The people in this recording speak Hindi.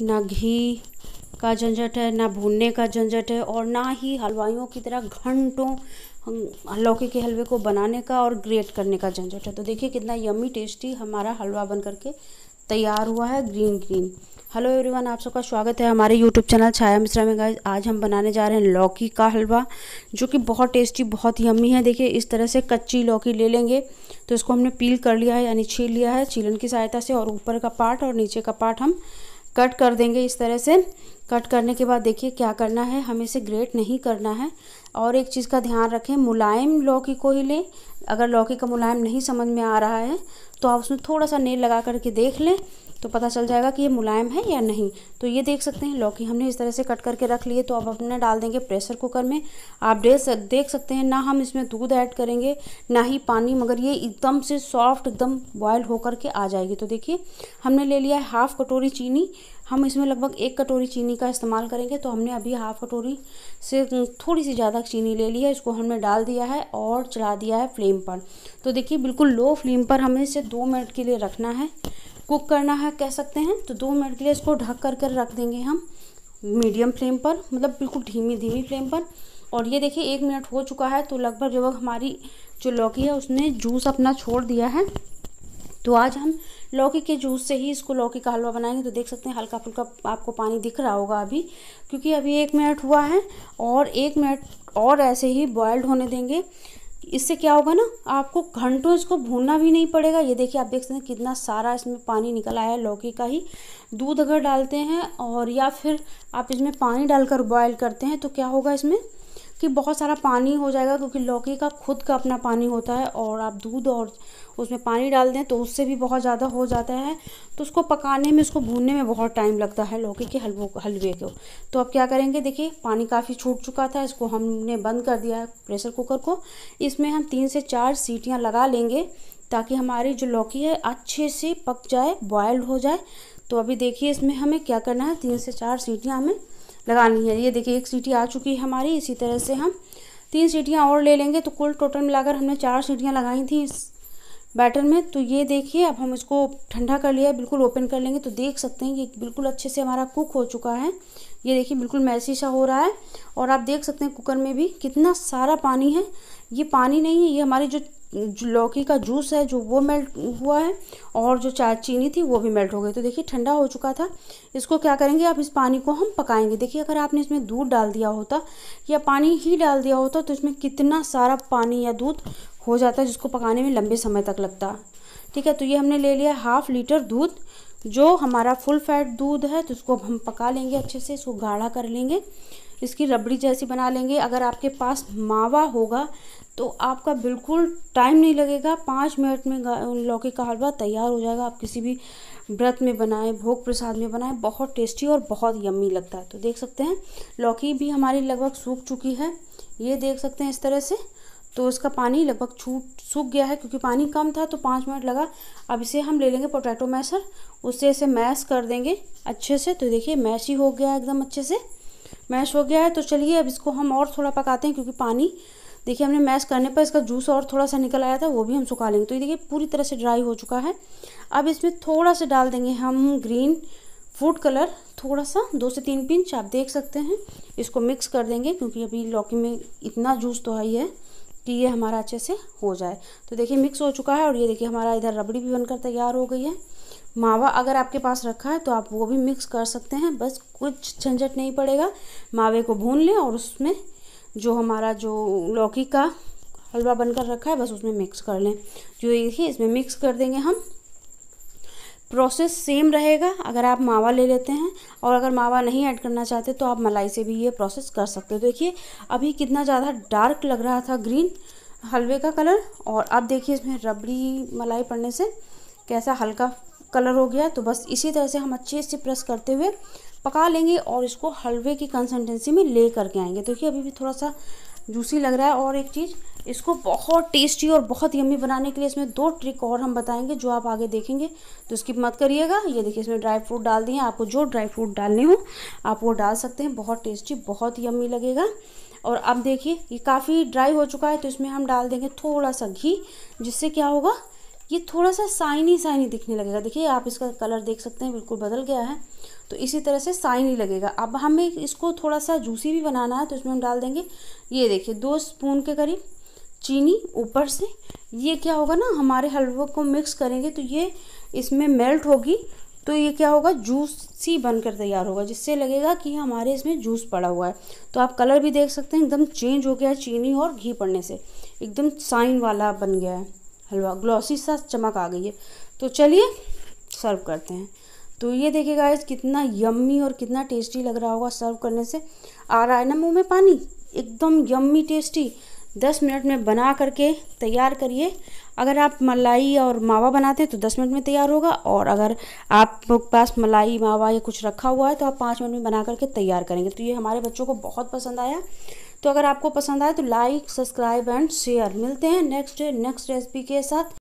ना घी का झंझट है ना भूनने का झंझट है और ना ही हलवाइयों की तरह घंटों लौकी के हलवे को बनाने का और ग्रेट करने का झंझट है तो देखिए कितना यम्मी टेस्टी हमारा हलवा बन करके तैयार हुआ है ग्रीन ग्रीन हेलो एवरीवन आप सबका स्वागत है हमारे यूट्यूब चैनल छाया मिश्रा में गाइज आज हम बनाने जा रहे हैं लौकी का हलवा जो कि बहुत टेस्टी बहुत यम्मी है देखिए इस तरह से कच्ची लौकी ले लेंगे तो इसको हमने पील कर लिया है यानी छील लिया है छीलन की सहायता से और ऊपर का पार्ट और नीचे का पार्ट हम कट कर देंगे इस तरह से कट करने के बाद देखिए क्या करना है हमें इसे ग्रेट नहीं करना है और एक चीज़ का ध्यान रखें मुलायम लौकी को ही लें अगर लौकी का मुलायम नहीं समझ में आ रहा है तो आप उसमें थोड़ा सा नेल लगा करके देख लें तो पता चल जाएगा कि ये मुलायम है या नहीं तो ये देख सकते हैं लौकी हमने इस तरह से कट करके रख लिए तो अब अपने डाल देंगे प्रेशर कुकर में आप देख सकते हैं ना हम इसमें दूध ऐड करेंगे ना ही पानी मगर ये एकदम से सॉफ्ट एकदम बॉयल होकर के आ जाएगी तो देखिए हमने ले लिया है हाफ़ कटोरी चीनी हम इसमें लगभग एक कटोरी चीनी का इस्तेमाल करेंगे तो हमने अभी हाफ़ कटोरी से थोड़ी सी ज़्यादा चीनी ले ली है इसको हमने डाल दिया है और चला दिया है फ्लेम पर तो देखिए बिल्कुल लो फ्लेम पर हमें इसे दो मिनट के लिए रखना है कुक करना है कह सकते हैं तो दो मिनट के लिए इसको ढक कर कर रख देंगे हम मीडियम फ्लेम पर मतलब बिल्कुल धीमी धीमी फ्लेम पर और ये देखिए एक मिनट हो चुका है तो लगभग लगभग हमारी जो लौकी है उसने जूस अपना छोड़ दिया है तो आज हम लौकी के जूस से ही इसको लौकी का हलवा बनाएंगे तो देख सकते हैं हल्का फुल्का आपको पानी दिख रहा होगा अभी क्योंकि अभी एक मिनट हुआ है और एक मिनट और ऐसे ही बॉयल्ड होने देंगे इससे क्या होगा ना आपको घंटों इसको भूनना भी नहीं पड़ेगा ये देखिए आप देख सकते हैं कितना सारा इसमें पानी निकल आया है लौकी का ही दूध अगर डालते हैं और या फिर आप इसमें पानी डालकर बॉयल करते हैं तो क्या होगा इसमें कि बहुत सारा पानी हो जाएगा क्योंकि लौकी का खुद का अपना पानी होता है और आप दूध और उसमें पानी डाल दें तो उससे भी बहुत ज़्यादा हो जाता है तो उसको पकाने में उसको भूनने में बहुत टाइम लगता है लौकी के हलवो हलवे को तो अब क्या करेंगे देखिए पानी काफ़ी छूट चुका था इसको हमने बंद कर दिया है प्रेशर कुकर को इसमें हम तीन से चार सीटियाँ लगा लेंगे ताकि हमारी जो लौकी है अच्छे से पक जाए बॉयल हो जाए तो अभी देखिए इसमें हमें क्या करना है तीन से चार सीटियाँ हमें लगानी है ये देखिए एक सीटी आ चुकी है हमारी इसी तरह से हम तीन सीटियाँ और ले लेंगे तो कुल टोटल मिलाकर हमने चार सीटियाँ लगाई थी इस बैटर में तो ये देखिए अब हम इसको ठंडा कर लिया बिल्कुल ओपन कर लेंगे तो देख सकते हैं कि बिल्कुल अच्छे से हमारा कुक हो चुका है ये देखिए बिल्कुल मैसी सा हो रहा है और आप देख सकते हैं कुकर में भी कितना सारा पानी है ये पानी नहीं है ये हमारी जो लौकी का जूस है जो वो मेल्ट हुआ है और जो चाय चीनी थी वो भी मेल्ट हो गई तो देखिए ठंडा हो चुका था इसको क्या करेंगे आप इस पानी को हम पकाएंगे देखिए अगर आपने इसमें दूध डाल दिया होता या पानी ही डाल दिया होता तो इसमें कितना सारा पानी या दूध हो जाता जिसको पकाने में लंबे समय तक लगता ठीक है तो ये हमने ले लिया हाफ़ लीटर दूध जो हमारा फुल फैट दूध है तो उसको हम पका लेंगे अच्छे से इसको गाढ़ा कर लेंगे इसकी रबड़ी जैसी बना लेंगे अगर आपके पास मावा होगा तो आपका बिल्कुल टाइम नहीं लगेगा पाँच मिनट में लौकी का हलवा तैयार हो जाएगा आप किसी भी व्रत में बनाएं भोग प्रसाद में बनाएं बहुत टेस्टी और बहुत यम्मी लगता है तो देख सकते हैं लौकी भी हमारी लगभग सूख चुकी है ये देख सकते हैं इस तरह से तो इसका पानी लगभग छूट सूख गया है क्योंकि पानी कम था तो पाँच मिनट लगा अब इसे हम ले लेंगे पोटैटो मैसर उससे इसे मैश कर देंगे अच्छे से तो देखिए मैश ही हो गया एकदम अच्छे से मैश हो गया है तो चलिए अब इसको हम और थोड़ा पकाते हैं क्योंकि पानी देखिए हमने मैश करने पर इसका जूस और थोड़ा सा निकल आया था वो भी हम सुखा लेंगे तो ये देखिए पूरी तरह से ड्राई हो चुका है अब इसमें थोड़ा सा डाल देंगे हम ग्रीन फूड कलर थोड़ा सा दो से तीन पिंच आप देख सकते हैं इसको मिक्स कर देंगे क्योंकि अभी लौकी में इतना जूस तो है है कि ये हमारा अच्छे से हो जाए तो देखिए मिक्स हो चुका है और ये देखिए हमारा इधर रबड़ी भी बनकर तैयार हो गई है मावा अगर आपके पास रखा है तो आप वो भी मिक्स कर सकते हैं बस कुछ झंझट नहीं पड़ेगा मावे को भून लें और उसमें जो हमारा जो लौकी का हलवा बनकर रखा है बस उसमें मिक्स कर लें जो देखिए इसमें मिक्स कर देंगे हम प्रोसेस सेम रहेगा अगर आप मावा ले लेते हैं और अगर मावा नहीं ऐड करना चाहते तो आप मलाई से भी ये प्रोसेस कर सकते हो देखिए अभी कितना ज़्यादा डार्क लग रहा था ग्रीन हलवे का कलर और अब देखिए इसमें रबड़ी मलाई पड़ने से कैसा हल्का कलर हो गया तो बस इसी तरह से हम अच्छे से प्रेस करते हुए पका लेंगे और इसको हलवे की कंसिस्टेंसी में ले करके आएंगे देखिए तो अभी भी थोड़ा सा जूसी लग रहा है और एक चीज़ इसको बहुत टेस्टी और बहुत यम्मी बनाने के लिए इसमें दो ट्रिक और हम बताएंगे जो आप आगे देखेंगे तो स्किप मत करिएगा ये देखिए इसमें ड्राई फ्रूट डाल दिए आपको जो ड्राई फ्रूट डालने हो आप वो डाल सकते हैं बहुत टेस्टी बहुत यम्मी लगेगा और अब देखिए ये काफ़ी ड्राई हो चुका है तो इसमें हम डाल देंगे थोड़ा सा घी जिससे क्या होगा ये थोड़ा सा साइनी साइनी दिखने लगेगा देखिए आप इसका कलर देख सकते हैं बिल्कुल बदल गया है तो इसी तरह से साइनी लगेगा अब हमें इसको थोड़ा सा जूसी भी बनाना है तो इसमें हम डाल देंगे ये देखिए दो स्पून के करीब चीनी ऊपर से ये क्या होगा ना हमारे हलवे को मिक्स करेंगे तो ये इसमें मेल्ट होगी तो ये क्या होगा जूसी बनकर तैयार होगा जिससे लगेगा कि हमारे इसमें जूस पड़ा हुआ है तो आप कलर भी देख सकते हैं एकदम चेंज हो गया है चीनी और घी पड़ने से एकदम साइन वाला बन गया है हलवा ग्लॉसी सा चमक आ गई है तो चलिए सर्व करते हैं तो ये देखिए गाइस कितना यम्मी और कितना टेस्टी लग रहा होगा सर्व करने से आ रहा है ना मुँह में पानी एकदम यम्मी टेस्टी दस मिनट में बना करके तैयार करिए अगर आप मलाई और मावा बनाते हैं तो दस मिनट में तैयार होगा और अगर आपके पास मलाई मावा या कुछ रखा हुआ है तो आप पाँच मिनट में बना करके तैयार करेंगे तो ये हमारे बच्चों को बहुत पसंद आया तो अगर आपको पसंद आए तो लाइक सब्सक्राइब एंड शेयर मिलते हैं नेक्स्ट डे नेक्स्ट रेसिपी के साथ